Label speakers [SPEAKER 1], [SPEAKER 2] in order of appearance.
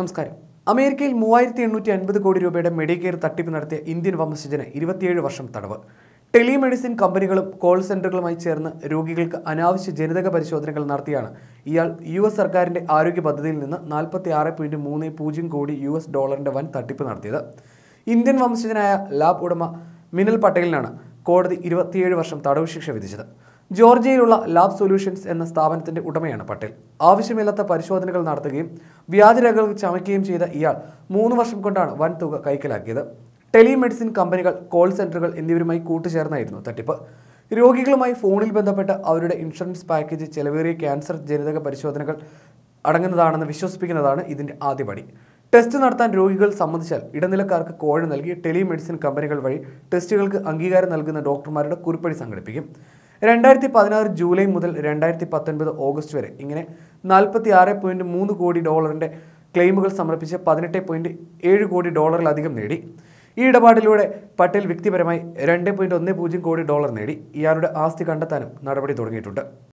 [SPEAKER 1] നമസ്കാരം അമേരിക്കയിൽ മൂവായിരത്തി എണ്ണൂറ്റി അൻപത് കോടി രൂപയുടെ മെഡിക്കെയർ തട്ടിപ്പ് നടത്തിയ ഇന്ത്യൻ വംശജന് ഇരുപത്തിയേഴ് വർഷം തടവ് ടെലിമെഡിസിൻ കമ്പനികളും കോൾ സെന്ററുകളുമായി ചേർന്ന് രോഗികൾക്ക് അനാവശ്യ ജനിതക പരിശോധനകൾ നടത്തിയാണ് ഇയാൾ യു എസ് സർക്കാരിൻ്റെ ആരോഗ്യ പദ്ധതിയിൽ നിന്ന് നാൽപ്പത്തി ആറ് പോയിൻറ്റ് മൂന്ന് പൂജ്യം കോടി യു എസ് ഡോളറിൻ്റെ വൻ തട്ടിപ്പ് നടത്തിയത് ഇന്ത്യൻ വംശജനായ ലാബ് ഉടമ മിനൽ പട്ടേലിനാണ് കോടതി ഇരുപത്തിയേഴ് വർഷം തടവ് ശിക്ഷ വിധിച്ചത് ജോർജിയയിലുള്ള ലാബ് സൊല്യൂഷൻസ് എന്ന സ്ഥാപനത്തിന്റെ ഉടമയാണ് പട്ടേൽ ആവശ്യമില്ലാത്ത പരിശോധനകൾ നടത്തുകയും വ്യാജരേഖകൾ ചമയ്ക്കുകയും ചെയ്ത ഇയാൾ മൂന്ന് വർഷം കൊണ്ടാണ് വൻ തുക കൈക്കലാക്കിയത് ടെലിമെഡിസിൻ കമ്പനികൾ കോൾ സെന്ററുകൾ എന്നിവരുമായി കൂട്ടുചേർന്നായിരുന്നു തട്ടിപ്പ് രോഗികളുമായി ഫോണിൽ ബന്ധപ്പെട്ട് അവരുടെ ഇൻഷുറൻസ് പാക്കേജ് ചെലവേറിയ ക്യാൻസർ ജനിതക പരിശോധനകൾ അടങ്ങുന്നതാണെന്ന് വിശ്വസിപ്പിക്കുന്നതാണ് ഇതിന്റെ ആദ്യപടി ടെസ്റ്റ് നടത്താൻ രോഗികൾ സമ്മതിച്ചാൽ ഇടനിലക്കാർക്ക് കോഴ നൽകി ടെലിമെഡിസിൻ കമ്പനികൾ വഴി ടെസ്റ്റുകൾക്ക് അംഗീകാരം നൽകുന്ന ഡോക്ടർമാരുടെ കുറിപ്പടി സംഘടിപ്പിക്കും രണ്ടായിരത്തി പതിനാറ് ജൂലൈ മുതൽ രണ്ടായിരത്തി പത്തൊൻപത് ഓഗസ്റ്റ് വരെ ഇങ്ങനെ നാൽപ്പത്തി ആറ് പോയിൻറ്റ് മൂന്ന് കോടി ഡോളറിൻ്റെ ക്ലെയിമുകൾ സമർപ്പിച്ച് പതിനെട്ട് പോയിൻറ്റ് ഏഴ് കോടി ഡോളറിലധികം നേടി ഈ ഇടപാടിലൂടെ പട്ടേൽ വ്യക്തിപരമായി രണ്ട് പോയിൻറ്റ് ഒന്ന് പൂജ്യം കോടി ഡോളർ നേടി ഇയാളുടെ ആസ്തി കണ്ടെത്താനും നടപടി തുടങ്ങിയിട്ടുണ്ട്